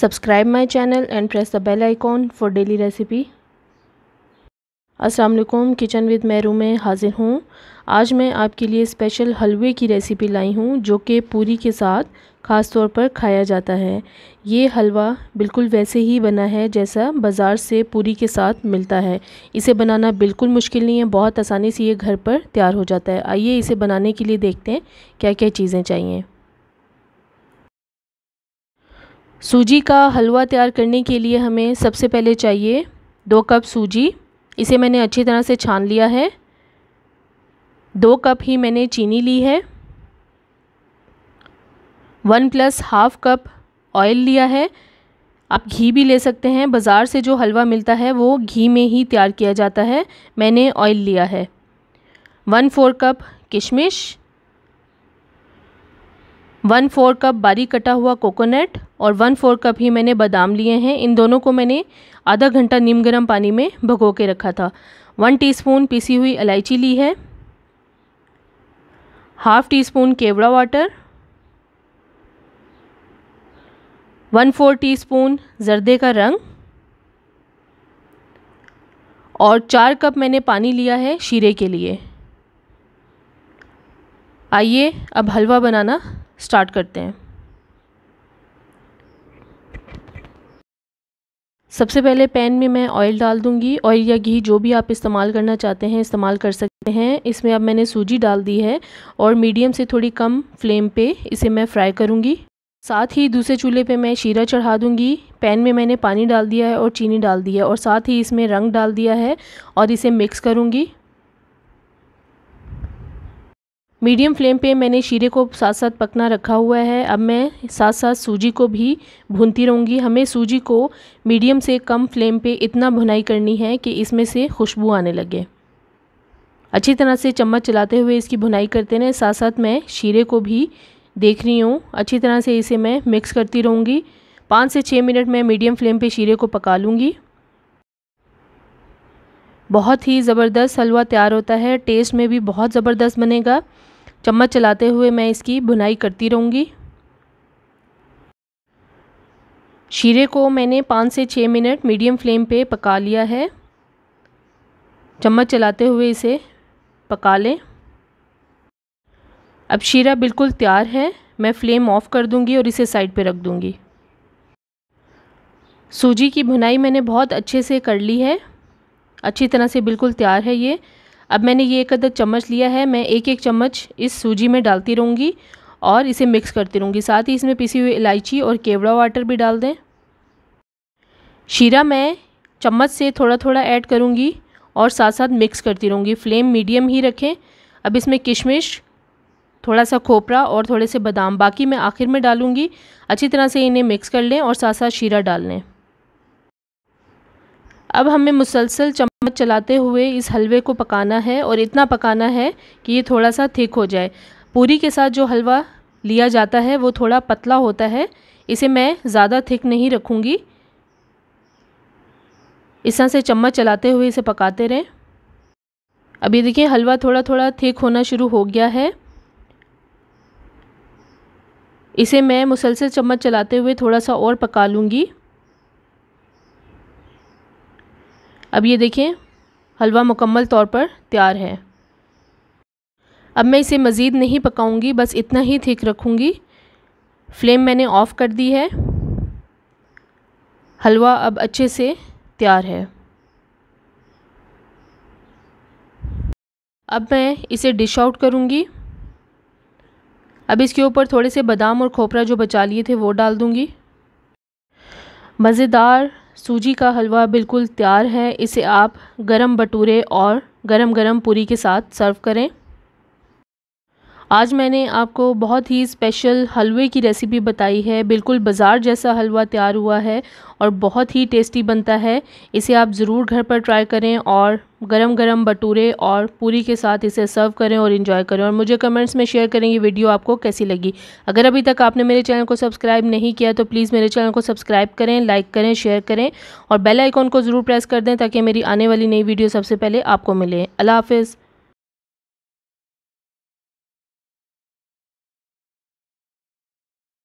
subscribe my channel and press the bell icon for daily recipe Aslam kitchen with Mairu में हाज़िर हूँ आज मैं आपके लिए स्पेशल हलवे की रेसिपी लाई हूँ जो कि पूरी के साथ ख़ास तौर पर खाया जाता है ये हलवा बिल्कुल वैसे ही बना है जैसा बाज़ार से पूरी के साथ मिलता है इसे बनाना बिल्कुल मुश्किल नहीं है बहुत आसानी से ये घर पर तैयार हो जाता है आइए इसे बनाने के लिए देखते हैं क्या क्या चीज़ें चाहिए सूजी का हलवा तैयार करने के लिए हमें सबसे पहले चाहिए दो कप सूजी इसे मैंने अच्छी तरह से छान लिया है दो कप ही मैंने चीनी ली है one plus half cup oil लिया है आप घी भी ले सकते हैं बाज़ार से जो हलवा मिलता है वो घी में ही तैयार किया जाता है मैंने ऑयल लिया है वन फोर कप किशमिश वन फोर कप बारीक कटा हुआ कोकोनट और वन फोर कप ही मैंने बादाम लिए हैं इन दोनों को मैंने आधा घंटा नीम गर्म पानी में भगो के रखा था वन टीस्पून पीसी हुई इलायची ली है हाफ टी स्पून केवड़ा water one four teaspoon जर्दे का रंग और चार कप मैंने पानी लिया है शीरे के लिए आइए अब हलवा बनाना स्टार्ट करते हैं सबसे पहले पैन में मैं ऑयल डाल दूंगी ऑयल या घी जो भी आप इस्तेमाल करना चाहते हैं इस्तेमाल कर सकते हैं इसमें अब मैंने सूजी डाल दी है और मीडियम से थोड़ी कम फ्लेम पे इसे मैं फ्राई करूंगी साथ ही दूसरे चूल्हे पे मैं शीरा चढ़ा दूंगी पैन में मैंने पानी डाल दिया है और चीनी डाल दी है और साथ ही इसमें रंग डाल दिया है और इसे मिक्स करूँगी मीडियम फ्लेम पे मैंने शीरे को साथ साथ पकना रखा हुआ है अब मैं साथ साथ सूजी को भी भूनती रहूँगी हमें सूजी को मीडियम से कम फ्लेम पे इतना भुनाई करनी है कि इसमें से खुशबू आने लगे अच्छी तरह से चम्मच चलाते हुए इसकी भुनाई करते रहें साथ साथ मैं शीरे को भी देख रही हूँ अच्छी तरह से इसे मैं मिक्स करती रहूँगी पाँच से छः मिनट मैं मीडियम फ्लेम पर शीरे को पका लूँगी बहुत ही ज़बरदस्त हलवा तैयार होता है टेस्ट में भी बहुत ज़बरदस्त बनेगा चम्मच चलाते हुए मैं इसकी भुनाई करती रहूँगी शीरे को मैंने पाँच से छः मिनट मीडियम फ्लेम पे पका लिया है चम्मच चलाते हुए इसे पका लें अब शीरा बिल्कुल तैयार है मैं फ्लेम ऑफ़ कर दूंगी और इसे साइड पे रख दूंगी सूजी की भुनाई मैंने बहुत अच्छे से कर ली है अच्छी तरह से बिल्कुल तैयार है ये अब मैंने ये एक अदद चम्मच लिया है मैं एक एक चम्मच इस सूजी में डालती रहूँगी और इसे मिक्स करती रहूँगी साथ ही इसमें पिसी हुई इलायची और केवड़ा वाटर भी डाल दें शीरा मैं चम्मच से थोड़ा थोड़ा ऐड करूँगी और साथ साथ मिक्स करती रहूँगी फ्लेम मीडियम ही रखें अब इसमें किशमिश थोड़ा सा खोपरा और थोड़े से बादाम बाकी मैं आखिर में डालूँगी अच्छी तरह से इन्हें मिक्स कर लें और साथ साथ शीरा डाल लें अब हमें मुसलसल चम्मच चलाते हुए इस हलवे को पकाना है और इतना पकाना है कि ये थोड़ा सा थिक हो जाए पूरी के साथ जो हलवा लिया जाता है वो थोड़ा पतला होता है इसे मैं ज़्यादा थिक नहीं रखूँगी इस तरह से चम्मच चलाते हुए इसे पकाते रहें अभी देखिए हलवा थोड़ा थोड़ा थिक होना शुरू हो गया है इसे मैं मुसलसल चम्मच चलाते हुए थोड़ा सा और पका लूँगी अब ये देखें हलवा मुकम्मल तौर पर तैयार है अब मैं इसे मज़ीद नहीं पकाऊंगी बस इतना ही थिक रखूंगी फ्लेम मैंने ऑफ़ कर दी है हलवा अब अच्छे से तैयार है अब मैं इसे डिश आउट करूँगी अब इसके ऊपर थोड़े से बादाम और खोपरा जो बचा लिए थे वो डाल दूंगी मज़ेदार सूजी का हलवा बिल्कुल तैयार है इसे आप गरम भटूरे और गरम गरम पूरी के साथ सर्व करें आज मैंने आपको बहुत ही स्पेशल हलवे की रेसिपी बताई है बिल्कुल बाज़ार जैसा हलवा तैयार हुआ है और बहुत ही टेस्टी बनता है इसे आप ज़रूर घर पर ट्राई करें और गरम गरम भटूरे और पूरी के साथ इसे सर्व करें और इन्जॉय करें और मुझे कमेंट्स में शेयर करें ये वीडियो आपको कैसी लगी अगर अभी तक आपने मेरे चैनल को सब्सक्राइब नहीं किया तो प्लीज़ मेरे चैनल को सब्सक्राइब करें लाइक करें शेयर करें और बेल आइकॉन को ज़रूर प्रेस कर दें ताकि मेरी आने वाली नई वीडियो सबसे पहले आपको मिले अल्लाह हाफिज़